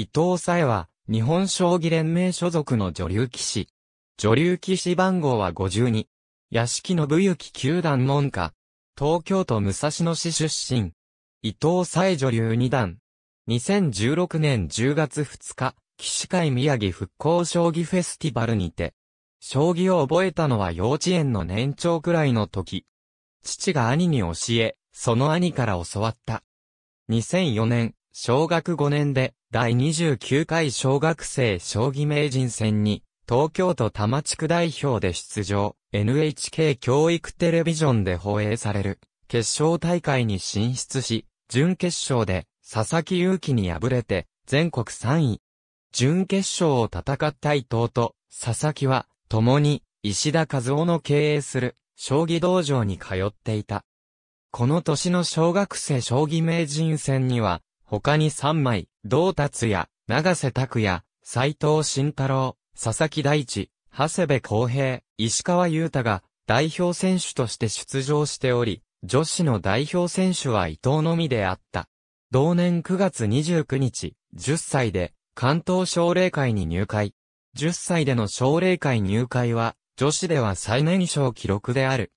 伊藤沙恵は、日本将棋連盟所属の女流騎士。女流騎士番号は52。屋敷信之九段門下。東京都武蔵野市出身。伊藤沙恵女流二段。2016年10月2日、騎士会宮城復興将棋フェスティバルにて。将棋を覚えたのは幼稚園の年長くらいの時。父が兄に教え、その兄から教わった。2004年、小学5年で第29回小学生将棋名人戦に東京都多摩地区代表で出場、NHK 教育テレビジョンで放映される決勝大会に進出し、準決勝で佐々木祐希に敗れて全国3位。準決勝を戦った伊藤と佐々木は共に石田和夫の経営する将棋道場に通っていた。この年の小学生将棋名人戦には他に3枚、道達也、長瀬拓也、斎藤慎太郎、佐々木大地、長谷部公平、石川優太が代表選手として出場しており、女子の代表選手は伊藤のみであった。同年9月29日、10歳で関東奨励会に入会。10歳での奨励会入会は、女子では最年少記録である。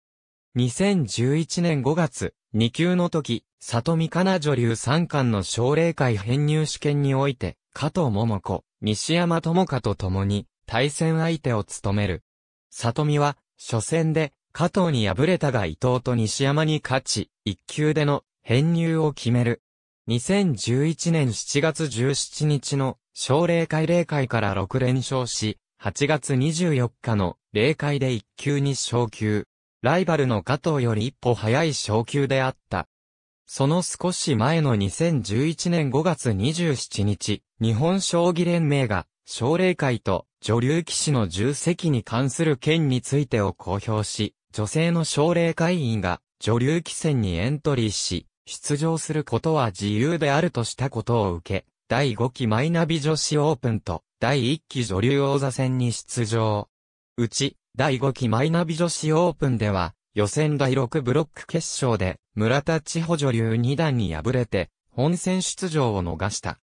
2011年5月、2級の時、里見かな女流三冠の奨励会編入試験において、加藤桃子、西山智香と共に、対戦相手を務める。里見は、初戦で、加藤に敗れたが伊藤と西山に勝ち、1級での、編入を決める。2011年7月17日の、奨励会霊会から6連勝し、8月24日の霊会で1級に昇級。ライバルの加藤より一歩早い昇級であった。その少し前の2011年5月27日、日本将棋連盟が、奨励会と女流騎士の重責に関する件についてを公表し、女性の奨励会員が女流棋戦にエントリーし、出場することは自由であるとしたことを受け、第5期マイナビ女子オープンと第1期女流王座戦に出場。うち、第5期マイナビ女子オープンでは、予選第6ブロック決勝で、村田千穂女流二段に敗れて、本戦出場を逃した。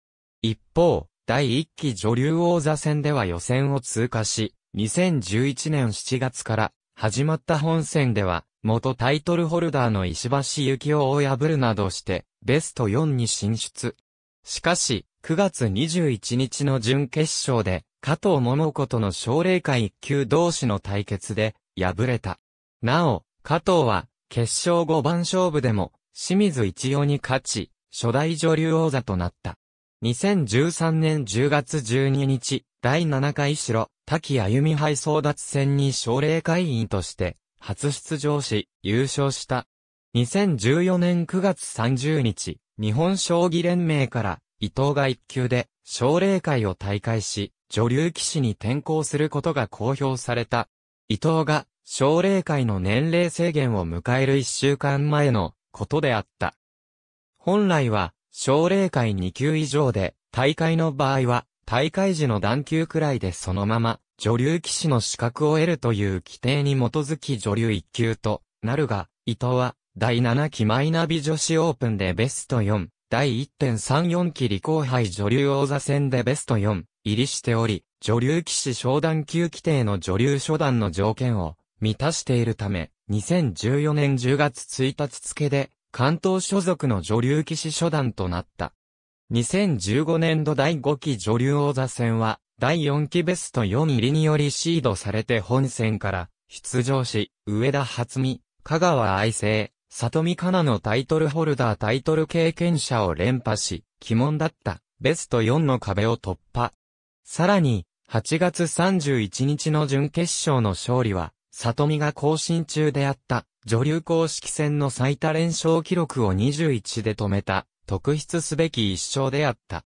一方、第1期女流王座戦では予選を通過し、2011年7月から始まった本戦では、元タイトルホルダーの石橋幸雄を破るなどして、ベスト4に進出。しかし、9月21日の準決勝で、加藤桃子との奨励会一級同士の対決で、敗れた。なお、加藤は、決勝5番勝負でも、清水一応に勝ち、初代女流王座となった。2013年10月12日、第7回白、滝歩み杯争奪戦に奨励会員として、初出場し、優勝した。2014年9月30日、日本将棋連盟から、伊藤が一級で、奨励会を退会し、女流騎士に転向することが公表された。伊藤が、奨励会の年齢制限を迎える一週間前のことであった。本来は、奨励会2級以上で、大会の場合は、大会時の段級くらいでそのまま、女流騎士の資格を得るという規定に基づき女流1級となるが、伊藤は、第7期マイナビ女子オープンでベスト4、第1.34期李後輩女流王座戦でベスト4入りしており、女流騎士昇段級規定の女流初段の条件を満たしているため、2014年10月1日付で、関東所属の女流騎士初段となった。2015年度第5期女流王座戦は、第4期ベスト4入りによりシードされて本戦から出場し、上田初美、香川愛生、里見香奈のタイトルホルダータイトル経験者を連覇し、鬼門だったベスト4の壁を突破。さらに、8月31日の準決勝の勝利は、里見が更新中であった女流公式戦の最多連勝記録を21で止めた、特筆すべき一勝であった。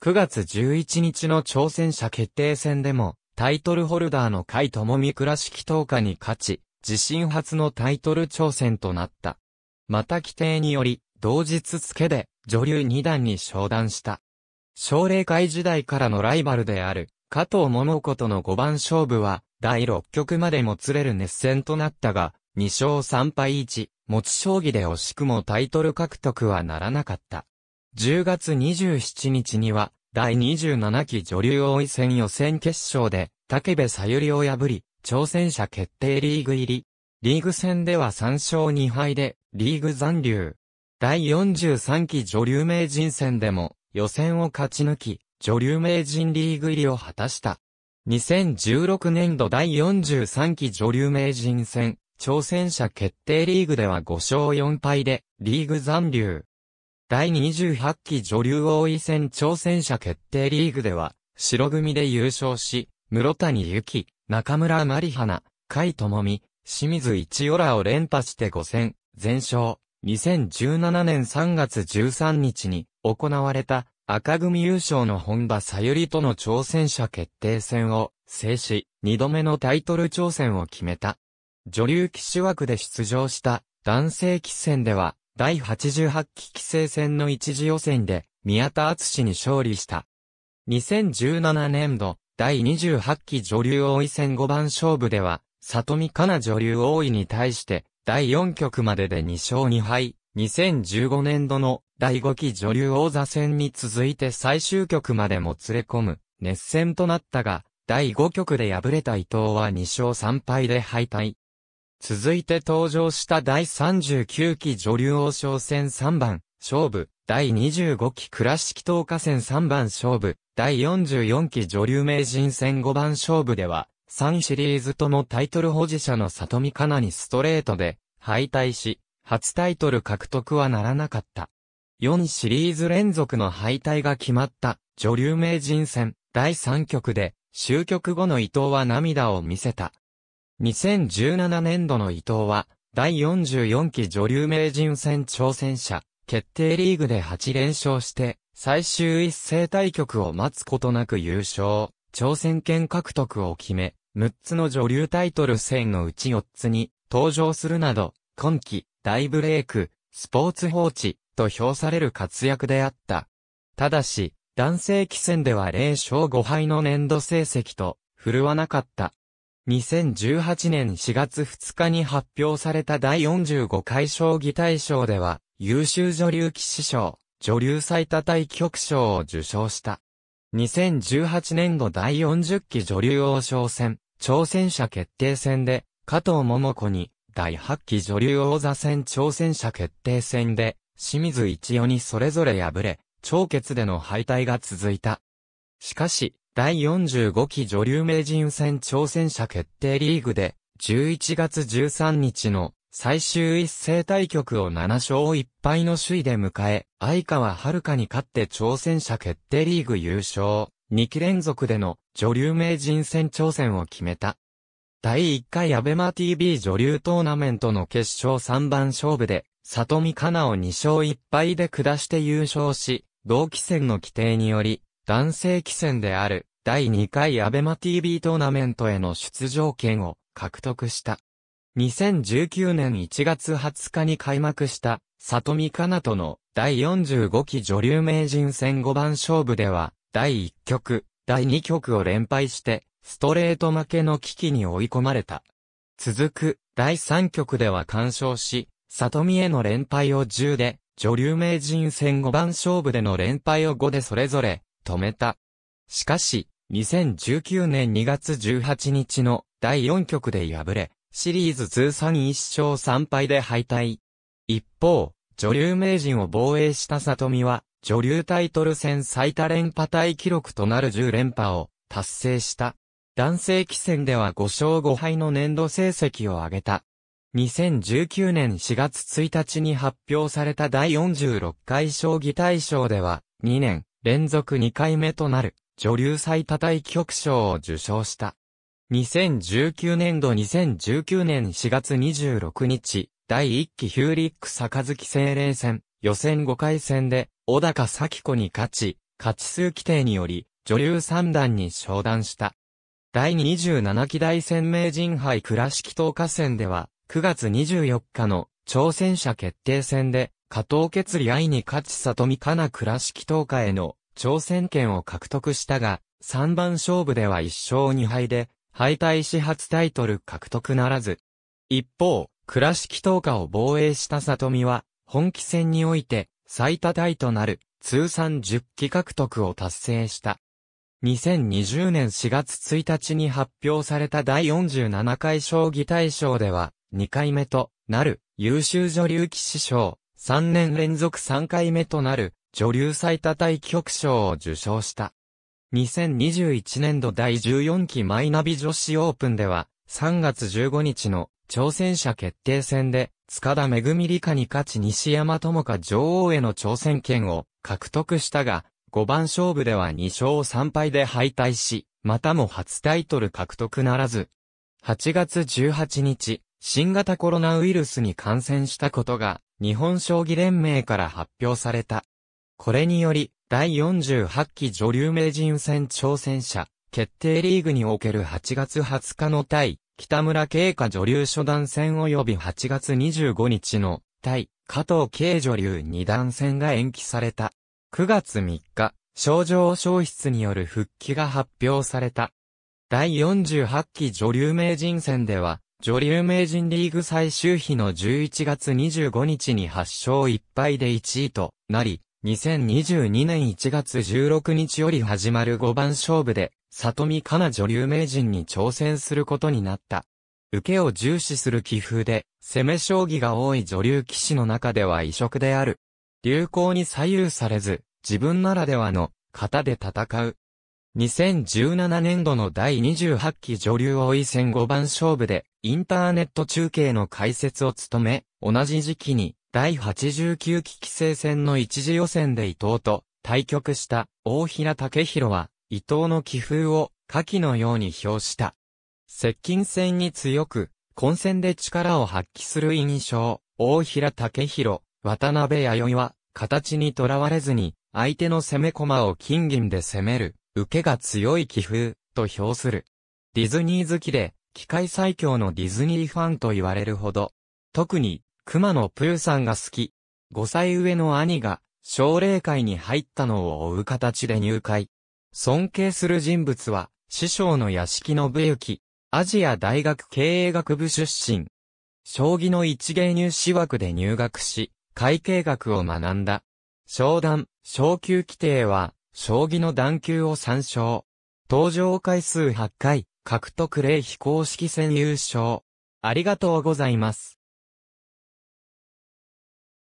9月11日の挑戦者決定戦でも、タイトルホルダーの甲斐智美倉敷東下に勝ち、自身初のタイトル挑戦となった。また規定により、同日付で女流二段に昇段した。奨励会時代からのライバルである、加藤桃子との五番勝負は、第六局までもつれる熱戦となったが、2勝3敗1、持ち将棋で惜しくもタイトル獲得はならなかった。10月27日には、第27期女流王位戦予選決勝で、竹部さゆりを破り、挑戦者決定リーグ入り。リーグ戦では3勝2敗で、リーグ残留。第43期女流名人戦でも予選を勝ち抜き、女流名人リーグ入りを果たした。2016年度第43期女流名人戦、挑戦者決定リーグでは5勝4敗で、リーグ残留。第28期女流王位戦挑戦者決定リーグでは、白組で優勝し、室谷由紀、中村まり花、甲斐智美、清水一オらを連覇して5戦、前哨、2017年3月13日に行われた赤組優勝の本場さゆりとの挑戦者決定戦を制し、2度目のタイトル挑戦を決めた。女流騎士枠で出場した男性士戦では、第88期棋聖戦の一次予選で宮田敦に勝利した。2017年度、第28期女流王位戦5番勝負では、里見香奈女流王位に対して、第4局までで2勝2敗、2015年度の第5期女流王座戦に続いて最終局までも連れ込む熱戦となったが、第5局で敗れた伊藤は2勝3敗で敗退。続いて登場した第39期女流王将戦3番、勝負、第25期倉敷東下戦3番勝負、第44期女流名人戦5番勝負では、3シリーズともタイトル保持者の里見香奈にストレートで敗退し、初タイトル獲得はならなかった。4シリーズ連続の敗退が決まった女流名人戦第3局で終局後の伊藤は涙を見せた。2017年度の伊藤は第44期女流名人戦挑戦者決定リーグで8連勝して最終一斉対局を待つことなく優勝、挑戦権獲得を決め、6つの女流タイトル戦のうち4つに登場するなど、今季、大ブレイク、スポーツ放置、と評される活躍であった。ただし、男性棋戦では0勝5敗の年度成績と、振るわなかった。2018年4月2日に発表された第45回将棋大賞では、優秀女流棋士賞、女流最多対局賞を受賞した。2018年度第40期女流王将戦、挑戦者決定戦で、加藤桃子に、第8期女流王座戦挑戦者決定戦で、清水一代にそれぞれ敗れ、超決での敗退が続いた。しかし、第45期女流名人戦挑戦者決定リーグで、11月13日の最終一斉対局を7勝1敗の首位で迎え、相川遥に勝って挑戦者決定リーグ優勝。2期連続での女流名人戦挑戦を決めた。第1回アベマ TV 女流トーナメントの決勝3番勝負で、里見香奈を2勝1敗で下して優勝し、同期戦の規定により、男性期戦である第2回アベマ TV トーナメントへの出場権を獲得した。2019年1月20日に開幕した、里見香奈との第45期女流名人戦5番勝負では、第1局、第2局を連敗して、ストレート負けの危機に追い込まれた。続く、第3局では干渉し、里見への連敗を10で、女流名人戦5番勝負での連敗を5でそれぞれ、止めた。しかし、2019年2月18日の第4局で敗れ、シリーズ通算1勝3敗で敗退。一方、女流名人を防衛した里見は、女流タイトル戦最多連覇タ記録となる10連覇を達成した。男性棋戦では5勝5敗の年度成績を上げた。2019年4月1日に発表された第46回将棋大賞では、2年連続2回目となる女流最多対録賞を受賞した。2019年度2019年4月26日、第1期ヒューリック坂月精霊戦、予選5回戦で、小高咲子に勝ち、勝ち数規定により、女流三段に昇段した。第27期大戦名人杯倉敷東下戦では、9月24日の挑戦者決定戦で、加藤決理愛に勝ち里見か奈倉敷東下への挑戦権を獲得したが、3番勝負では1勝2敗で、敗退し初タイトル獲得ならず。一方、倉敷東下を防衛した里見は、本気戦において最多タイとなる通算10期獲得を達成した。2020年4月1日に発表された第47回将棋大賞では、2回目となる優秀女流騎士賞、3年連続3回目となる女流最多対局賞を受賞した。2021年度第14期マイナビ女子オープンでは、3月15日の挑戦者決定戦で塚田恵理科に勝ち西山智香女王への挑戦権を獲得したが、5番勝負では2勝3敗で敗退し、またも初タイトル獲得ならず。8月18日、新型コロナウイルスに感染したことが、日本将棋連盟から発表された。これにより、第48期女流名人戦挑戦者、決定リーグにおける8月20日の対、北村慶華女流初段戦及び8月25日の、対、加藤慶女流二段戦が延期された。9月3日、症状消失による復帰が発表された。第48期女流名人戦では、女流名人リーグ最終日の11月25日に8勝1敗で1位となり、2022年1月16日より始まる5番勝負で、里見香奈女流名人に挑戦することになった。受けを重視する棋風で、攻め将棋が多い女流騎士の中では異色である。流行に左右されず、自分ならではの、型で戦う。2017年度の第28期女流王位戦5番勝負で、インターネット中継の解説を務め、同じ時期に、第89期棋聖戦の一次予選で伊藤と対局した大平武宏は伊藤の棋風を下記のように表した。接近戦に強く、混戦で力を発揮する印象、大平武宏、渡辺弥生は、形にとらわれずに、相手の攻め駒を金銀で攻める、受けが強い棋風、と評する。ディズニー好きで、機械最強のディズニーファンと言われるほど、特に熊野プーさんが好き。5歳上の兄が、奨励会に入ったのを追う形で入会。尊敬する人物は、師匠の屋敷信之、アジア大学経営学部出身。将棋の一芸入試枠で入学し、会計学を学んだ。商談、昇級規定は、将棋の段級を参照。登場回数8回、獲得例非公式戦優勝。ありがとうございます。